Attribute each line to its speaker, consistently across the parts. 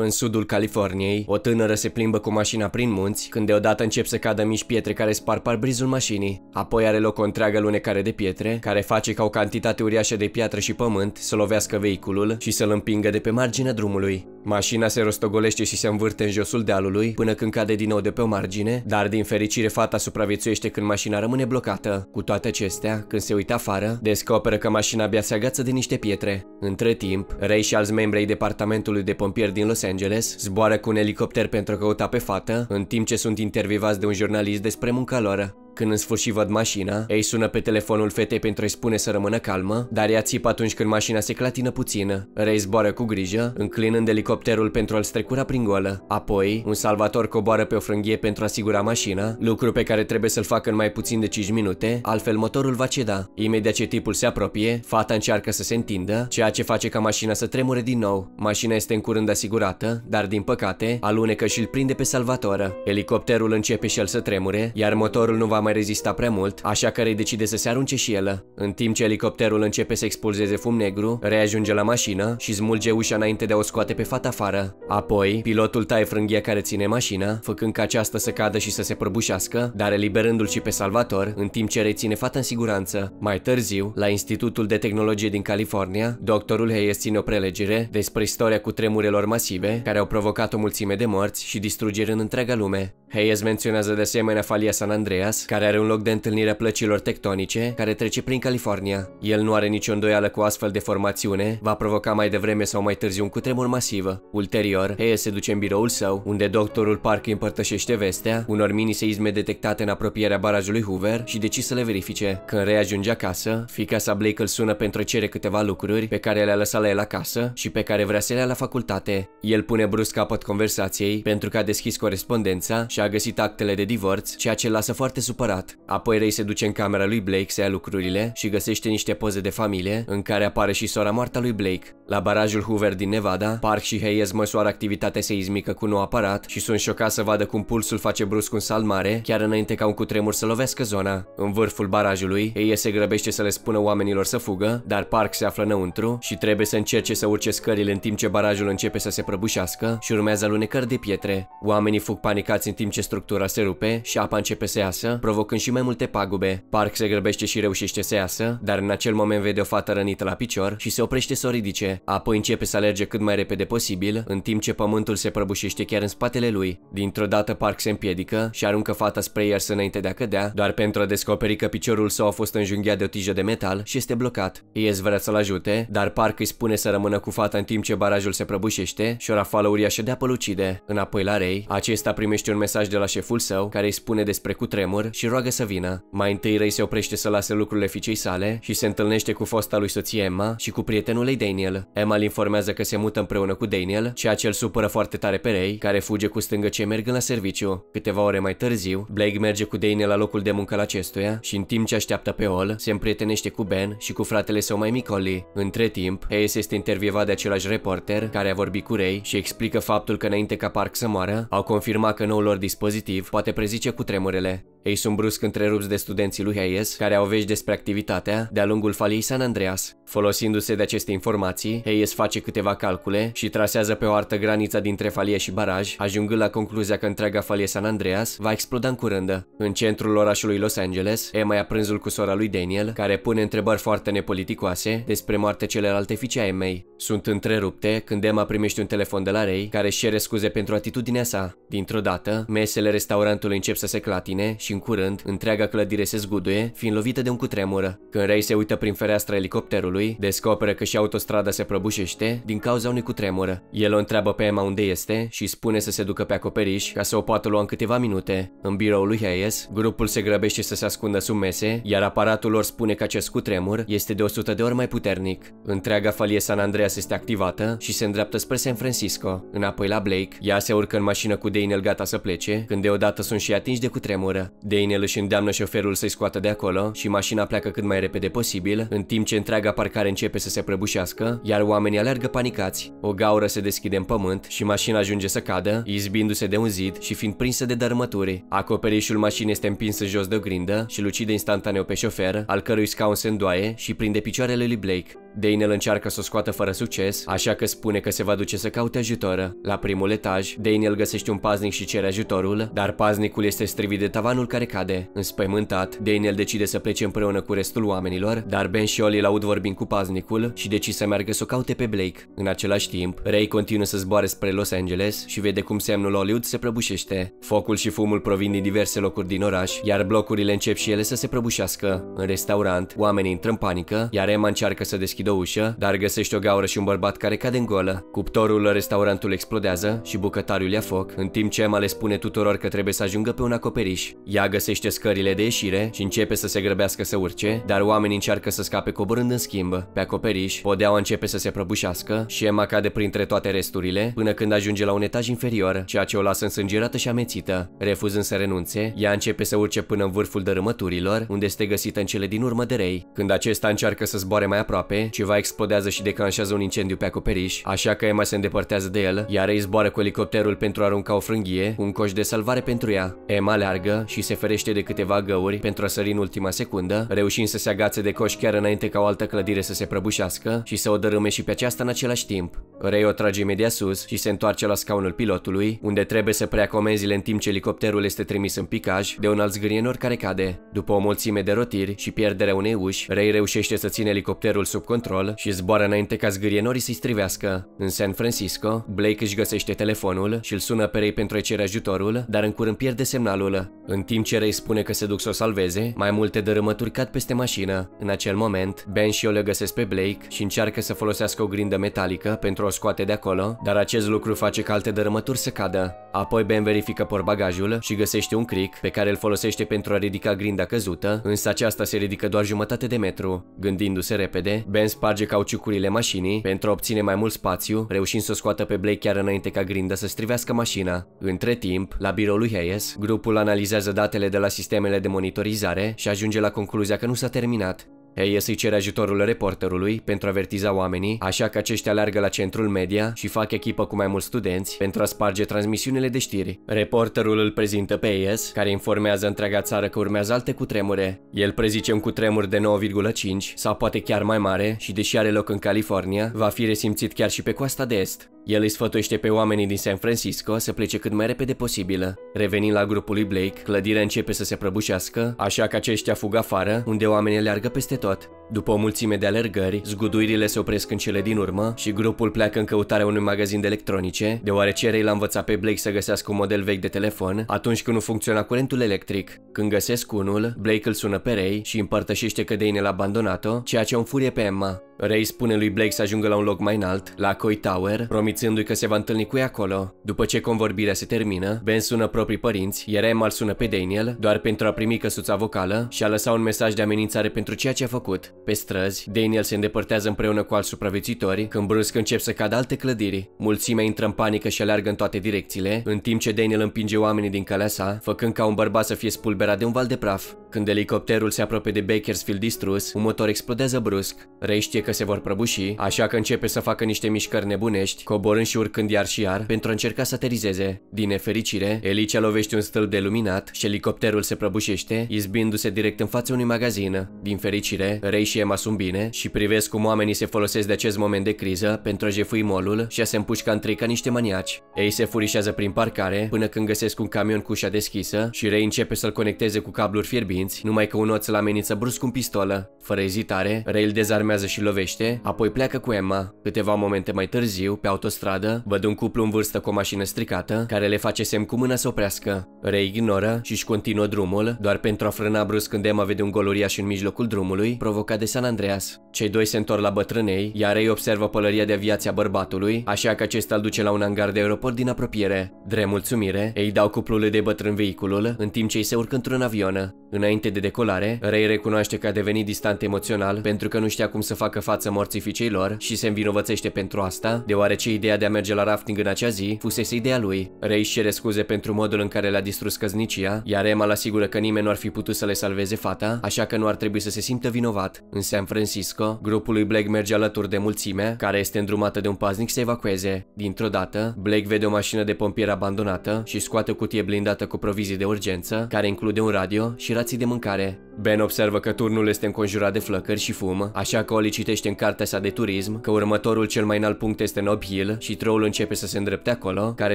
Speaker 1: În sudul Californiei, o tânără se plimbă cu mașina prin munți, când deodată încep să cadă mici pietre care sparg parbrizul mașinii. Apoi are loc o întreagă lunecare de pietre, care face ca o cantitate uriașă de piatră și pământ să lovească vehiculul și să-l împingă de pe marginea drumului. Mașina se rostogolește și se învârte în josul dealului până când cade din nou de pe o margine, dar din fericire fata supraviețuiește când mașina rămâne blocată. Cu toate acestea, când se uită afară, descoperă că mașina abia se agață de niște pietre. Între timp, Ray și alți membri departamentului de pompieri din Los Los Angeles, zboară cu un elicopter pentru a căuta pe fată, în timp ce sunt intervievați de un jurnalist despre munca lor. Când în sfârșit văd mașina, ei sună pe telefonul fetei pentru a-i spune să rămână calmă, dar ea țipă atunci când mașina se clatină puțin. Ray zboară cu grijă, înclinând elicopterul pentru a-l strecura prin goală. Apoi, un salvator coboară pe o frânghie pentru a asigura mașina, lucru pe care trebuie să-l facă în mai puțin de 5 minute, altfel motorul va ceda. Imediat ce tipul se apropie, fata încearcă să se întindă, ceea ce face ca mașina să tremure din nou. Mașina este în curând asigurată, dar din păcate, alunecă și l prinde pe salvatoră. Elicopterul începe și el să tremure, iar motorul nu va mai rezista prea mult, așa că Ray decide să se arunce și el. În timp ce elicopterul începe să expulzeze fum negru, Ray ajunge la mașină și smulge ușa înainte de a o scoate pe fata afară. Apoi, pilotul taie frânghia care ține mașina, făcând ca aceasta să cadă și să se prăbușească, dar eliberându-l și pe Salvator, în timp ce Ray ține fata în siguranță. Mai târziu, la Institutul de Tehnologie din California, doctorul Hayes ține o prelegere despre istoria cu tremurelor masive care au provocat o mulțime de morți și distrugeri în întreaga lume. Hayes menționează de asemenea falia San Andreas, care are un loc de întâlnire a plăcilor tectonice, care trece prin California. El nu are nicio îndoială cu astfel de formațiune, va provoca mai devreme sau mai târziu un cutremur masivă. Ulterior, Hayes se duce în biroul său, unde doctorul Park împărtășește vestea unor mini-seisme detectate în apropierea barajului Hoover și deci să le verifice. Când reajunge acasă, fica sa Blake îl sună pentru a cere câteva lucruri pe care le-a lăsat la el acasă și pe care vrea să le ia la facultate. El pune brusc capăt conversației pentru că a deschis corespondența și a găsit actele de divorț, ceea ce lasă foarte supărat. Apoi Ray se duce în camera lui Blake să ia lucrurile și găsește niște poze de familie în care apare și sora moartă lui Blake. La barajul Hoover din Nevada, Park și Hayes măsoară activitatea seismică cu nou aparat și sunt șocați să vadă cum pulsul face brusc un sal mare, chiar înainte ca un cutremur să lovească zona. În vârful barajului, Hayes se grăbește să le spună oamenilor să fugă, dar Park se află înăuntru și trebuie să încerce să urce scările în timp ce barajul începe să se prăbușească și urmează alunecări de pietre. Oamenii fug panicați în timp timp ce structura se rupe și apa începe să iasă, provocând și mai multe pagube. Park se grăbește și reușește să iasă, dar în acel moment vede o fată rănită la picior și se oprește să o ridice. Apoi începe să alerge cât mai repede posibil, în timp ce pământul se prăbușește chiar în spatele lui. Dintr-o dată Park se împiedică și aruncă fata spre să înainte de a cădea, doar pentru a descoperi că piciorul său a fost înjunghiat de o tijă de metal și este blocat. Ies vrea să-l ajute, dar Park îi spune să rămână cu fata în timp ce barajul se prăbușește și o rafală uriașă de apă lucide. Înapoi la Ray, acesta primește un mesaj mesaj de la șeful său care îi spune despre cutremur și roagă să vină. Mai întâi Ray se oprește să lase lucrurile fiicei sale și se întâlnește cu fosta lui soție Emma și cu prietenul ei Daniel. Emma îl informează că se mută împreună cu Daniel, ceea ce îl supără foarte tare pe Ray, care fuge cu stângă ce mergând la serviciu. Câteva ore mai târziu, Blake merge cu Daniel la locul de muncă la acestuia și în timp ce așteaptă pe Ol, se împrietenește cu Ben și cu fratele său mai mic Ollie. Între timp, Hayes este intervievat de același reporter care a vorbit cu Ray și explică faptul că înainte ca Park să moară, au confirmat că noul lor dispozitiv poate prezice cu tremurele. Ei sunt brusc întrerupți de studenții lui Hayes, care au vești despre activitatea de-a lungul faliei San Andreas. Folosindu-se de aceste informații, Hayes face câteva calcule și trasează pe o artă granița dintre falie și baraj, ajungând la concluzia că întreaga falie San Andreas va exploda în curând. În centrul orașului Los Angeles, Emma ia prânzul cu sora lui Daniel, care pune întrebări foarte nepoliticoase despre moartea celelalte fiice a Emmei. Sunt întrerupte când Emma primește un telefon de la Ray, care își cere scuze pentru atitudinea sa. Dintr-o dată, mesele restaurantului încep să se clatine și în curând întreaga clădire se zguduie, fiind lovită de un cutremură. Când Ray se uită prin fereastra elicopterului, descoperă că și autostrada se prăbușește din cauza unui cutremură. El o întreabă pe Emma unde este și spune să se ducă pe acoperiș ca să o poată lua în câteva minute. În biroul lui Hayes, grupul se grăbește să se ascundă sub mese, iar aparatul lor spune că acest cutremur este de 100 de ori mai puternic. Întreaga falie San Andreas este activată și se îndreaptă spre San Francisco. Înapoi la Blake, ea se urcă în mașină cu Daniel gata să plece, când deodată sunt și atinși de cutremură. Daniel își îndeamnă șoferul să-i scoată de acolo și mașina pleacă cât mai repede posibil, în timp ce întreaga parcare începe să se prăbușească, iar oamenii alergă panicați. O gaură se deschide în pământ și mașina ajunge să cadă, izbindu-se de un zid și fiind prinsă de dărâmături. Acoperișul mașinii este împins în jos de o grindă și lucide instantaneu pe șofer, al cărui scaun se îndoaie și prinde picioarele lui Blake. Daniel încearcă să o scoată fără succes, așa că spune că se va duce să caute ajutor. La primul etaj, Daniel găsește un paznic și cere ajutorul, dar paznicul este strivit de tavanul care cade. Înspăimântat, Daniel decide să plece împreună cu restul oamenilor, dar Ben și Oli îl aud vorbind cu paznicul și decide să meargă să o caute pe Blake. În același timp, Ray continuă să zboare spre Los Angeles și vede cum semnul Hollywood se prăbușește. Focul și fumul provin din diverse locuri din oraș, iar blocurile încep și ele să se prăbușească. În restaurant, oamenii intră în panică, iar Emma încearcă să deschidă o ușă, dar găsește o gaură și un bărbat care cade în golă. Cuptorul restaurantului explodează și bucătarul ia foc, în timp ce Emma le spune tuturor că trebuie să ajungă pe un acoperiș. Ea ea găsește scările de ieșire și începe să se grăbească să urce, dar oamenii încearcă să scape coborând în schimb. Pe acoperiș, podeaua începe să se prăbușească și Emma cade printre toate resturile până când ajunge la un etaj inferior, ceea ce o lasă însângerată și amețită. Refuzând să renunțe, ea începe să urce până în vârful dărâmăturilor, unde este găsită în cele din urmă de rei. Când acesta încearcă să zboare mai aproape, ceva explodează și declanșează un incendiu pe acoperiș, așa că Emma se îndepărtează de el, iar ei zboară cu elicopterul pentru a arunca o frânghie, un coș de salvare pentru ea. Emma leargă și se se ferește de câteva găuri pentru a sări în ultima secundă, reușind să se agațe de coș chiar înainte ca o altă clădire să se prăbușească și să o dărâme și pe aceasta în același timp. Ray o trage imediat sus și se întoarce la scaunul pilotului, unde trebuie să preia comenzile în timp ce elicopterul este trimis în picaj de un alt zgârienor care cade. După o mulțime de rotiri și pierderea unei uși, Ray reușește să țină elicopterul sub control și zboară înainte ca zgârienorii să-i strivească. În San Francisco, Blake își găsește telefonul și îl sună pe Ray pentru a cere ajutorul, dar în curând pierde semnalul. În timp ce Ray spune că se duc să o salveze, mai multe dărâmături cad peste mașină. În acel moment, Ben și eu le găsesc pe Blake și încearcă să folosească o grindă metalică pentru a scoate de acolo, dar acest lucru face ca alte dărâmături să cadă. Apoi Ben verifică porbagajul și găsește un cric pe care îl folosește pentru a ridica grinda căzută, însă aceasta se ridică doar jumătate de metru. Gândindu-se repede, Ben sparge cauciucurile mașinii pentru a obține mai mult spațiu, reușind să scoată pe Blake chiar înainte ca grinda să strivească mașina. Între timp, la biroul lui Hayes, grupul analizează datele de la sistemele de monitorizare și ajunge la concluzia că nu s-a terminat. Hayes îi cere ajutorul reporterului pentru a avertiza oamenii, așa că aceștia alergă la centrul media și fac echipă cu mai mulți studenți pentru a sparge transmisiunile de știri. Reporterul îl prezintă pe Hayes, care informează întreaga țară că urmează alte cutremure. El prezice un cutremur de 9,5 sau poate chiar mai mare și deși are loc în California, va fi resimțit chiar și pe coasta de est. El îi sfătuiește pe oamenii din San Francisco să plece cât mai repede posibilă. Revenind la grupul lui Blake, clădirea începe să se prăbușească, așa că aceștia fug afară, unde oamenii leargă peste folytat, După o mulțime de alergări, zguduirile se opresc în cele din urmă și grupul pleacă în căutarea unui magazin de electronice, deoarece Ray l-a învățat pe Blake să găsească un model vechi de telefon atunci când nu funcționa curentul electric. Când găsesc unul, Blake îl sună pe Ray și împărtășește că Dane l-a abandonat-o, ceea ce o înfurie pe Emma. Ray spune lui Blake să ajungă la un loc mai înalt, la Coy Tower, promițându-i că se va întâlni cu ea acolo. După ce convorbirea se termină, Ben sună proprii părinți, iar Emma îl sună pe Daniel, doar pentru a primi căsuța vocală și a lăsa un mesaj de amenințare pentru ceea ce a făcut. Pe străzi, Daniel se îndepărtează împreună cu alți supraviețuitori, când brusc încep să cadă alte clădiri. Mulțimea intră în panică și aleargă în toate direcțiile, în timp ce Daniel împinge oamenii din calea sa, făcând ca un bărbat să fie spulberat de un val de praf. Când elicopterul se apropie de Bakersfield distrus, un motor explodează brusc. Ray știe că se vor prăbuși, așa că începe să facă niște mișcări nebunești, coborând și urcând iar și iar pentru a încerca să aterizeze. Din nefericire, Elicia lovește un stâlp de luminat și elicopterul se prăbușește, izbindu-se direct în fața unui magazin. Din fericire, Ray și Emma sunt bine și privesc cum oamenii se folosesc de acest moment de criză pentru a jefui molul și a se împușca între ca niște maniaci. Ei se furișează prin parcare până când găsesc un camion cu ușa deschisă și Ray începe să-l conecteze cu cabluri fierbinți, numai că un oț îl amenință brusc cu un pistolă. Fără ezitare, Ray îl dezarmează și lovește, apoi pleacă cu Emma. Câteva momente mai târziu, pe autostradă, văd un cuplu în vârstă cu o mașină stricată, care le face semn cu mâna să oprească. Ray ignoră și și continuă drumul, doar pentru a frâna brusc când Emma vede un goluriaș în mijlocul drumului, provocat de San Andreas. Cei doi se întorc la bătrânei, iar ei observă pălăria de a bărbatului, așa că acesta îl duce la un hangar de aeroport din apropiere. Dre mulțumire, ei dau cuplului de bătrân vehiculul, în timp ce ei se urcă într-un avion. Înainte de decolare, Ray recunoaște că a devenit distant emoțional pentru că nu știa cum să facă față morțificei lor și se învinovățește pentru asta, deoarece ideea de a merge la rafting în acea zi fusese ideea lui. Ray își cere scuze pentru modul în care le-a distrus căznicia, iar Emma îl asigură că nimeni nu ar fi putut să le salveze fata, așa că nu ar trebui să se simtă vinovat. În San Francisco, grupul lui Blake merge alături de mulțime, care este îndrumată de un paznic să evacueze. Dintr-o dată, Blake vede o mașină de pompier abandonată și scoate o cutie blindată cu provizii de urgență, care include un radio și rații de mâncare. Ben observă că turnul este înconjurat de flăcări și fumă, așa că o licitește în cartea sa de turism, că următorul cel mai înalt punct este Nob Hill și troul începe să se îndrepte acolo, care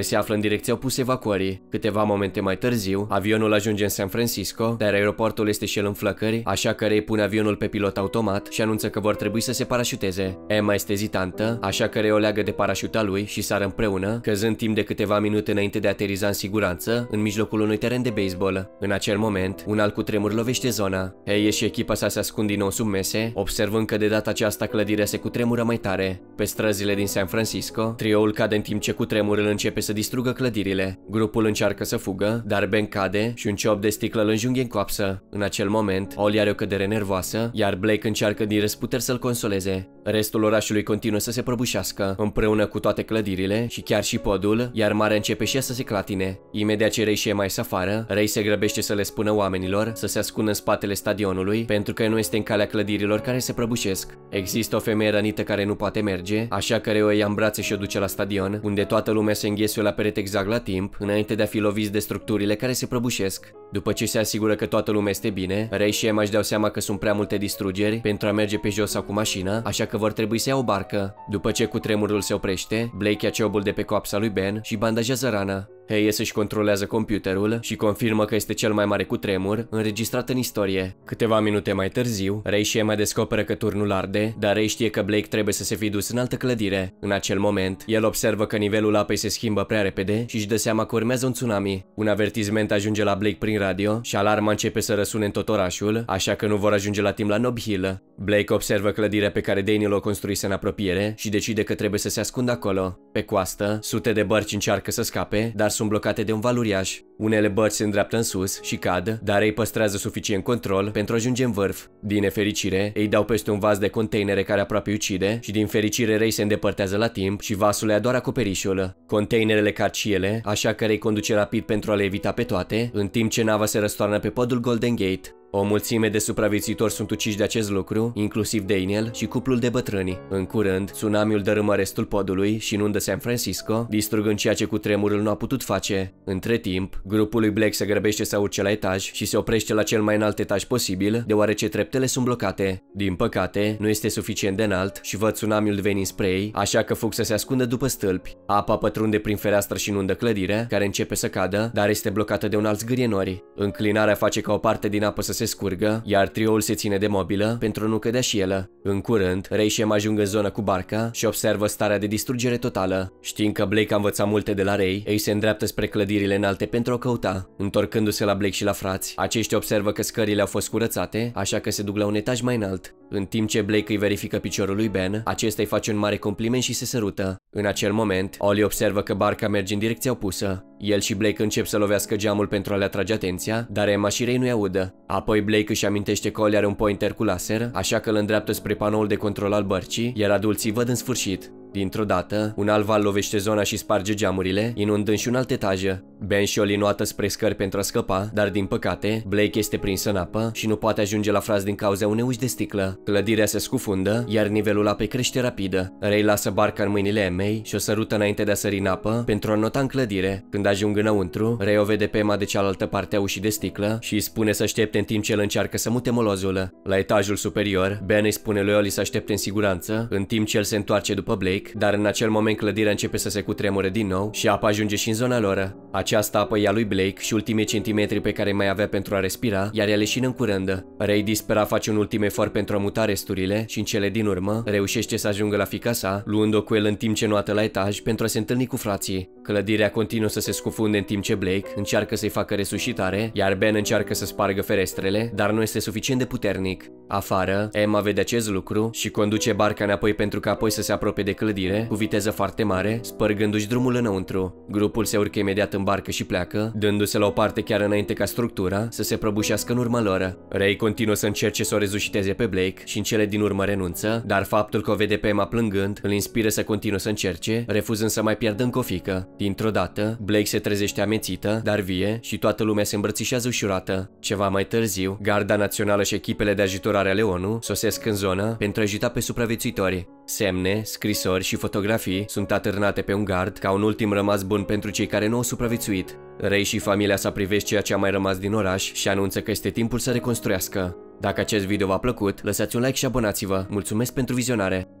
Speaker 1: se află în direcția opusă evacuării. Câteva momente mai târziu, avionul ajunge în San Francisco, dar aeroportul este și el în flăcări, așa că Ray pune avionul pe pilot automat și anunță că vor trebui să se parașuteze. Emma este ezitantă, așa că Ray o leagă de parașuta lui și sară împreună, căzând timp de câteva minute înainte de a ateriza în siguranță, în mijlocul unui teren de baseball. În acel moment, un alt cutremur lovește zona Fiona. Heye și echipa sa se ascund din nou sub mese, observând că de data aceasta clădirea se cutremură mai tare. Pe străzile din San Francisco, trioul cade în timp ce cutremurul începe să distrugă clădirile. Grupul încearcă să fugă, dar Ben cade și un ciop de sticlă îl înjunghe în coapsă. În acel moment, Oli are o cădere nervoasă, iar Blake încearcă din răsputeri să-l consoleze. Restul orașului continuă să se prăbușească, împreună cu toate clădirile și chiar și podul, iar marea începe și ea să se clatine. Imediat ce Ray și mai afară, Ray se grăbește să le spună oamenilor să se ascundă în spatele stadionului, pentru că nu este în calea clădirilor care se prăbușesc. Există o femeie rănită care nu poate merge, așa că Ray o ia în brațe și o duce la stadion, unde toată lumea se înghesuie la perete exact la timp, înainte de a fi loviți de structurile care se prăbușesc. După ce se asigură că toată lumea este bine, Ray și Emma își dau seama că sunt prea multe distrugeri pentru a merge pe jos sau cu mașina, așa că vor trebui să iau o barcă. După ce cu tremurul se oprește, Blake ia ceobul de pe coapsa lui Ben și bandajează rana. Hey iese și controlează computerul și confirmă că este cel mai mare cutremur înregistrat în istorie. Câteva minute mai târziu, Ray și Emma descoperă că turnul arde, dar Ray știe că Blake trebuie să se fi dus în altă clădire. În acel moment, el observă că nivelul apei se schimbă prea repede și își dă seama că urmează un tsunami. Un avertizment ajunge la Blake prin radio și alarma începe să răsune în tot orașul, așa că nu vor ajunge la timp la Nob Hill. Blake observă clădirea pe care Daniel o construise în apropiere și decide că trebuie să se ascundă acolo. Pe coastă, sute de bărci încearcă să scape, dar sunt blocate de un valuriaș. Unele bărci se îndreaptă în sus și cad, dar ei păstrează suficient control pentru a ajunge în vârf. Din nefericire, ei dau peste un vas de containere care aproape ucide și din fericire rei se îndepărtează la timp și vasul le doar acoperișul. Containerele cad și ele, așa că rei conduce rapid pentru a le evita pe toate, în timp ce nava se răstoarnă pe podul Golden Gate. O mulțime de supraviețuitori sunt uciși de acest lucru, inclusiv Daniel și cuplul de bătrâni. În curând, tsunamiul dărâmă restul podului și inundă San Francisco, distrugând ceea ce cu tremurul nu a putut face. Între timp, grupul lui Black se grăbește să urce la etaj și se oprește la cel mai înalt etaj posibil, deoarece treptele sunt blocate. Din păcate, nu este suficient de înalt și văd tsunamiul venind spre ei, așa că fug să se ascundă după stâlpi. Apa pătrunde prin fereastră și inundă clădirea, care începe să cadă, dar este blocată de un alt zgârie nori. Înclinarea face ca o parte din apă să se scurgă, iar trioul se ține de mobilă pentru a nu cădea și el. În curând, Reishem ajung în zonă cu barca și observă starea de distrugere totală. Știind că Blake a învățat multe de la Ray, ei se îndreaptă spre clădirile înalte pentru a căuta. Întorcându-se la Blake și la frați, aceștia observă că scările au fost curățate, așa că se duc la un etaj mai înalt. În timp ce Blake îi verifică piciorul lui Ben, acesta îi face un mare compliment și se sărută. În acel moment, Ollie observă că barca merge în direcția opusă. El și Blake încep să lovească geamul pentru a le atrage atenția, dar Emma și Ray nu-i audă. Apoi Blake își amintește că Ollie are un pointer cu laser, așa că îl îndreaptă spre panoul de control al bărcii, iar adulții văd în sfârșit. Dintr-o dată, un alt val lovește zona și sparge geamurile, inundând și un alt etaj. Ben și Oli nuată spre scări pentru a scăpa, dar din păcate, Blake este prins în apă și nu poate ajunge la fraz din cauza unei uși de sticlă. Clădirea se scufundă, iar nivelul apei crește rapid. Ray lasă barca în mâinile Emei și o sărută înainte de a sări în apă pentru a nota în clădire. Când ajung înăuntru, Ray o vede pe Emma de cealaltă parte a ușii de sticlă și îi spune să aștepte în timp ce el încearcă să mute molozul. La etajul superior, Ben îi spune lui Oli să aștepte în siguranță, în timp ce el se întoarce după Blake Rick, dar în acel moment clădirea începe să se cutremure din nou și apa ajunge și în zona lor. Aceasta apă ia lui Blake și ultimii centimetri pe care mai avea pentru a respira, iar el și în curând. Ray dispera face un ultim efort pentru a muta resturile și în cele din urmă reușește să ajungă la fica sa, luând-o cu el în timp ce nu la etaj pentru a se întâlni cu frații. Clădirea continuă să se scufunde în timp ce Blake încearcă să-i facă resuscitare, iar Ben încearcă să spargă ferestrele, dar nu este suficient de puternic. Afară, Emma vede acest lucru și conduce barca înapoi pentru că apoi să se apropie de clădire clădire, cu viteză foarte mare, spărgându-și drumul înăuntru. Grupul se urcă imediat în barcă și pleacă, dându-se la o parte chiar înainte ca structura să se prăbușească în urma lor. Ray continuă să încerce să o rezușiteze pe Blake și în cele din urmă renunță, dar faptul că o vede pe Emma plângând îl inspiră să continue să încerce, refuzând să mai pierdă în cofică. Dintr-o dată, Blake se trezește amețită, dar vie și toată lumea se îmbrățișează ușurată. Ceva mai târziu, Garda Națională și echipele de ajutorare ale ONU sosesc în zonă pentru a ajuta pe supraviețuitori. Semne, scrisori și fotografii sunt atârnate pe un gard ca un ultim rămas bun pentru cei care nu au supraviețuit. Rei și familia sa privește ceea ce a mai rămas din oraș și anunță că este timpul să reconstruiască. Dacă acest video v-a plăcut, lăsați un like și abonați-vă. Mulțumesc pentru vizionare!